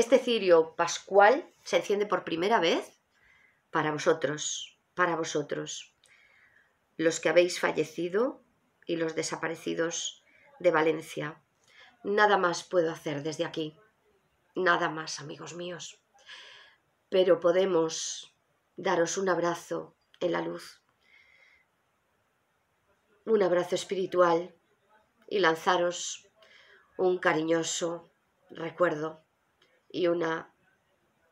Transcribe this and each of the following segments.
Este cirio pascual se enciende por primera vez para vosotros, para vosotros, los que habéis fallecido y los desaparecidos de Valencia. Nada más puedo hacer desde aquí, nada más, amigos míos, pero podemos daros un abrazo en la luz, un abrazo espiritual y lanzaros un cariñoso recuerdo y una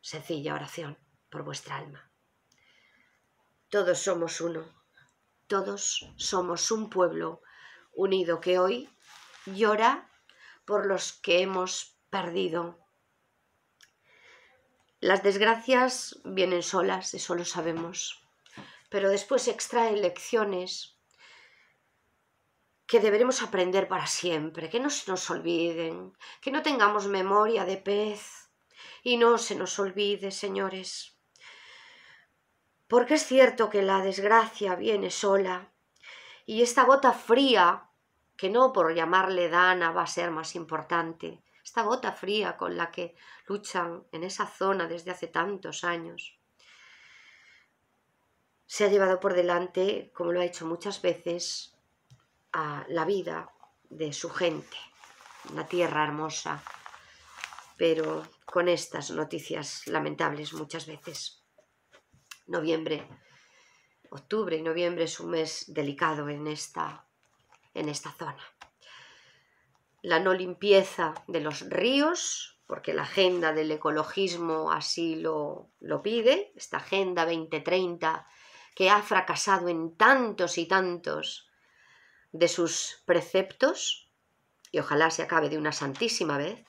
sencilla oración por vuestra alma. Todos somos uno, todos somos un pueblo unido que hoy llora por los que hemos perdido. Las desgracias vienen solas, eso lo sabemos, pero después extrae lecciones que deberemos aprender para siempre, que no se nos olviden, que no tengamos memoria de pez, y no se nos olvide, señores. Porque es cierto que la desgracia viene sola, y esta gota fría, que no por llamarle Dana va a ser más importante, esta gota fría con la que luchan en esa zona desde hace tantos años, se ha llevado por delante, como lo ha hecho muchas veces, a la vida de su gente, una tierra hermosa, pero con estas noticias lamentables muchas veces. Noviembre, octubre y noviembre es un mes delicado en esta, en esta zona. La no limpieza de los ríos, porque la agenda del ecologismo así lo, lo pide, esta agenda 2030 que ha fracasado en tantos y tantos de sus preceptos, y ojalá se acabe de una santísima vez,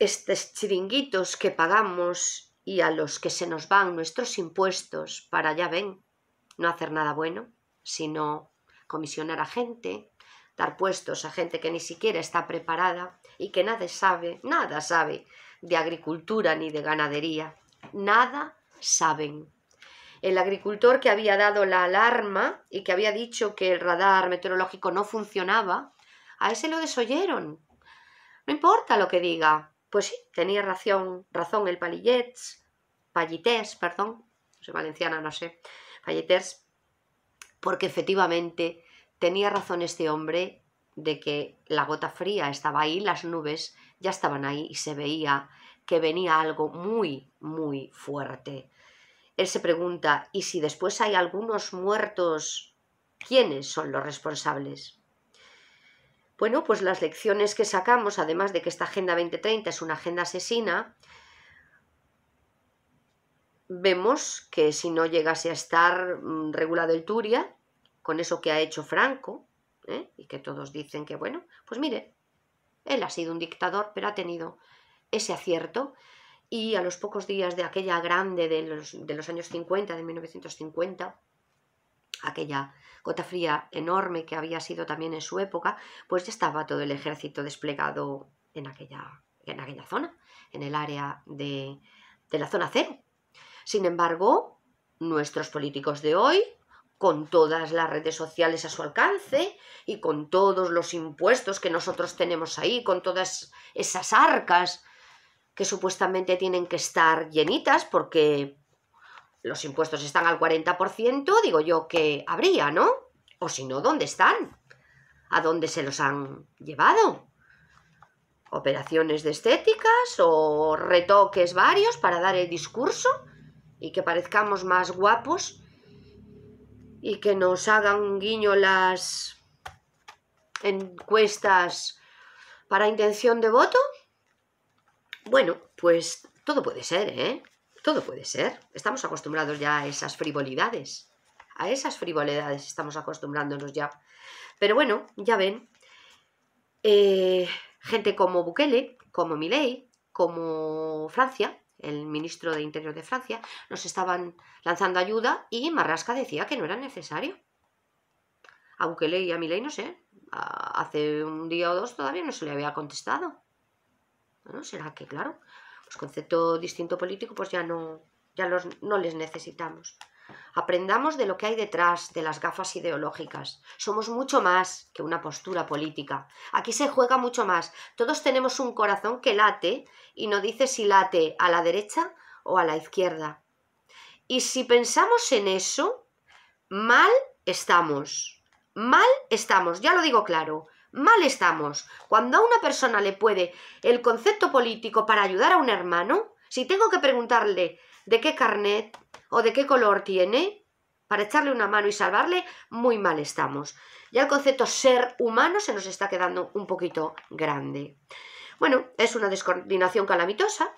estos chiringuitos que pagamos y a los que se nos van nuestros impuestos para, ya ven, no hacer nada bueno, sino comisionar a gente, dar puestos a gente que ni siquiera está preparada y que nada sabe, nada sabe de agricultura ni de ganadería, nada saben. El agricultor que había dado la alarma y que había dicho que el radar meteorológico no funcionaba, a ese lo desoyeron. No importa lo que diga, pues sí, tenía razón, razón el Palillets, Pallités, perdón, no sé, valenciana, no sé, Pallités, porque efectivamente tenía razón este hombre de que la gota fría estaba ahí, las nubes ya estaban ahí y se veía que venía algo muy, muy fuerte. Él se pregunta, ¿y si después hay algunos muertos, quiénes son los responsables? Bueno, pues las lecciones que sacamos, además de que esta Agenda 2030 es una agenda asesina, vemos que si no llegase a estar mm, regulado el Turia, con eso que ha hecho Franco, ¿eh? y que todos dicen que, bueno, pues mire, él ha sido un dictador, pero ha tenido ese acierto, y a los pocos días de aquella grande de los, de los años 50, de 1950, aquella gota fría enorme que había sido también en su época, pues ya estaba todo el ejército desplegado en aquella, en aquella zona, en el área de, de la zona cero. Sin embargo, nuestros políticos de hoy, con todas las redes sociales a su alcance y con todos los impuestos que nosotros tenemos ahí, con todas esas arcas que supuestamente tienen que estar llenitas porque los impuestos están al 40%, digo yo que habría, ¿no? O si no, ¿dónde están? ¿A dónde se los han llevado? ¿Operaciones de estéticas o retoques varios para dar el discurso y que parezcamos más guapos y que nos hagan guiño las encuestas para intención de voto? Bueno, pues todo puede ser, ¿eh? Todo puede ser. Estamos acostumbrados ya a esas frivolidades. A esas frivolidades estamos acostumbrándonos ya. Pero bueno, ya ven, eh, gente como Bukele, como Milei, como Francia, el ministro de Interior de Francia, nos estaban lanzando ayuda y Marrasca decía que no era necesario. A Bukele y a Milei, no sé, hace un día o dos todavía no se le había contestado. Bueno, será que, claro, pues, concepto distinto político, pues ya no, ya los, no les necesitamos. Aprendamos de lo que hay detrás de las gafas ideológicas. Somos mucho más que una postura política. Aquí se juega mucho más. Todos tenemos un corazón que late y no dice si late a la derecha o a la izquierda. Y si pensamos en eso, mal estamos. Mal estamos, ya lo digo claro. Mal estamos. Cuando a una persona le puede el concepto político para ayudar a un hermano, si tengo que preguntarle de qué carnet o de qué color tiene, para echarle una mano y salvarle, muy mal estamos. Ya el concepto ser humano se nos está quedando un poquito grande. Bueno, es una descoordinación calamitosa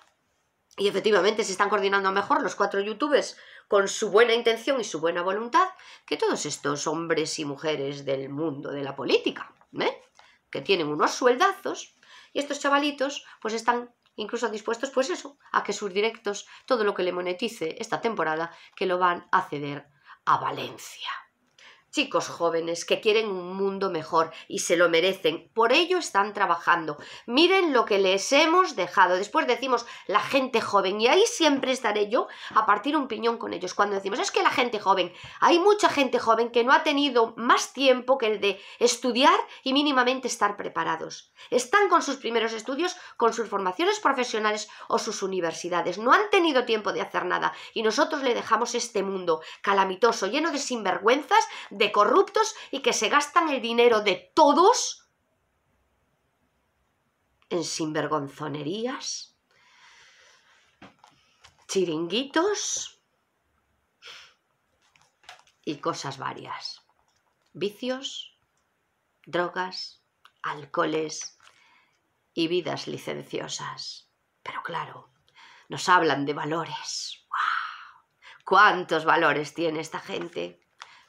y efectivamente se están coordinando mejor los cuatro youtubers con su buena intención y su buena voluntad que todos estos hombres y mujeres del mundo de la política que tienen unos sueldazos y estos chavalitos pues están incluso dispuestos pues eso, a que sus directos, todo lo que le monetice esta temporada, que lo van a ceder a Valencia chicos jóvenes que quieren un mundo mejor y se lo merecen. Por ello están trabajando. Miren lo que les hemos dejado. Después decimos la gente joven y ahí siempre estaré yo a partir un piñón con ellos. Cuando decimos es que la gente joven, hay mucha gente joven que no ha tenido más tiempo que el de estudiar y mínimamente estar preparados. Están con sus primeros estudios, con sus formaciones profesionales o sus universidades. No han tenido tiempo de hacer nada y nosotros le dejamos este mundo calamitoso, lleno de sinvergüenzas, corruptos y que se gastan el dinero de todos en sinvergonzonerías, chiringuitos y cosas varias. Vicios, drogas, alcoholes y vidas licenciosas. Pero claro, nos hablan de valores. ¿Cuántos valores tiene esta gente?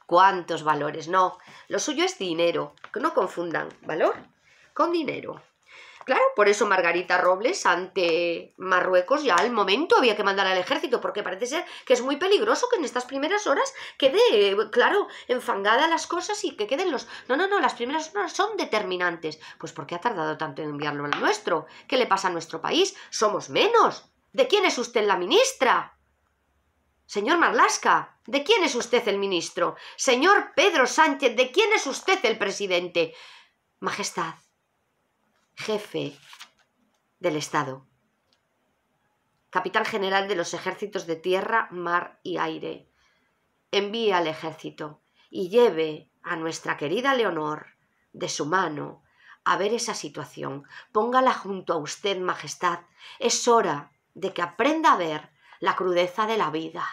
¿Cuántos valores? No, lo suyo es dinero. Que no confundan valor con dinero. Claro, por eso Margarita Robles ante Marruecos ya al momento había que mandar al ejército, porque parece ser que es muy peligroso que en estas primeras horas quede, claro, enfangada las cosas y que queden los... No, no, no, las primeras horas son determinantes. Pues porque ha tardado tanto en enviarlo al nuestro? ¿Qué le pasa a nuestro país? Somos menos. ¿De quién es usted la ministra? Señor Marlasca, ¿de quién es usted el ministro? Señor Pedro Sánchez, ¿de quién es usted el presidente? Majestad, jefe del Estado, capitán general de los ejércitos de tierra, mar y aire, envíe al ejército y lleve a nuestra querida Leonor de su mano a ver esa situación. Póngala junto a usted, Majestad. Es hora de que aprenda a ver la crudeza de la vida.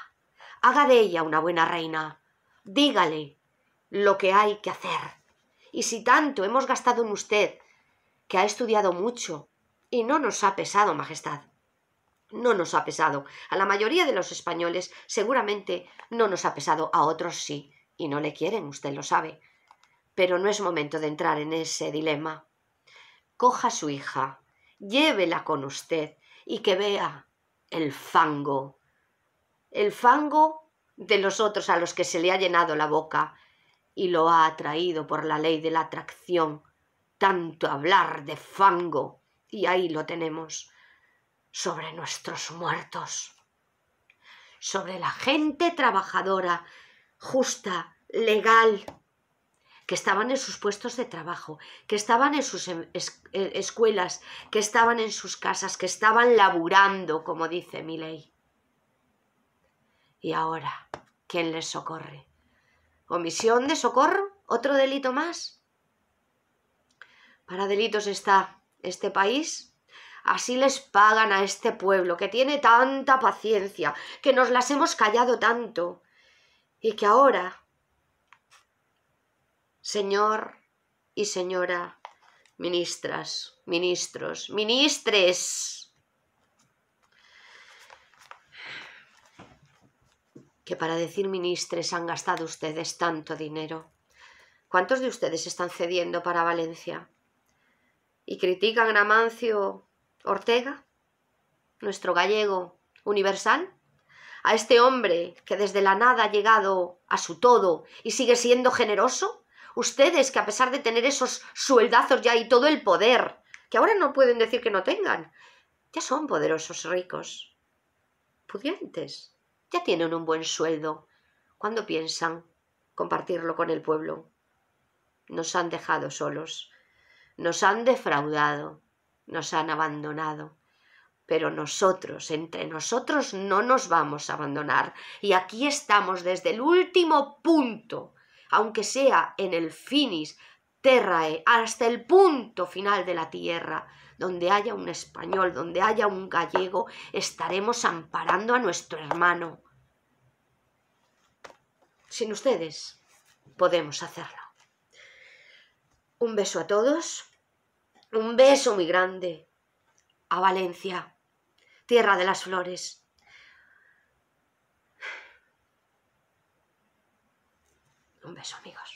Haga de ella una buena reina. Dígale lo que hay que hacer. Y si tanto hemos gastado en usted, que ha estudiado mucho, y no nos ha pesado, Majestad. No nos ha pesado. A la mayoría de los españoles seguramente no nos ha pesado, a otros sí, y no le quieren, usted lo sabe. Pero no es momento de entrar en ese dilema. Coja su hija, llévela con usted y que vea el fango. El fango de los otros a los que se le ha llenado la boca y lo ha atraído por la ley de la atracción. Tanto hablar de fango. Y ahí lo tenemos. Sobre nuestros muertos. Sobre la gente trabajadora, justa, legal, que estaban en sus puestos de trabajo, que estaban en sus em, eh, escuelas, que estaban en sus casas, que estaban laburando, como dice mi ley. Y ahora, ¿quién les socorre? ¿Omisión de socorro? ¿Otro delito más? Para delitos está este país. Así les pagan a este pueblo que tiene tanta paciencia, que nos las hemos callado tanto, y que ahora Señor y señora, ministras, ministros, ministres, que para decir ministres han gastado ustedes tanto dinero. ¿Cuántos de ustedes están cediendo para Valencia? ¿Y critican a Mancio Ortega, nuestro gallego universal? ¿A este hombre que desde la nada ha llegado a su todo y sigue siendo generoso? Ustedes que a pesar de tener esos sueldazos ya y todo el poder, que ahora no pueden decir que no tengan, ya son poderosos, ricos, pudientes, ya tienen un buen sueldo. ¿Cuándo piensan compartirlo con el pueblo? Nos han dejado solos, nos han defraudado, nos han abandonado pero nosotros, entre nosotros, no nos vamos a abandonar. Y aquí estamos desde el último punto aunque sea en el finis terrae, hasta el punto final de la tierra, donde haya un español, donde haya un gallego, estaremos amparando a nuestro hermano. Sin ustedes podemos hacerlo. Un beso a todos, un beso muy grande a Valencia, tierra de las flores. Un beso amigos.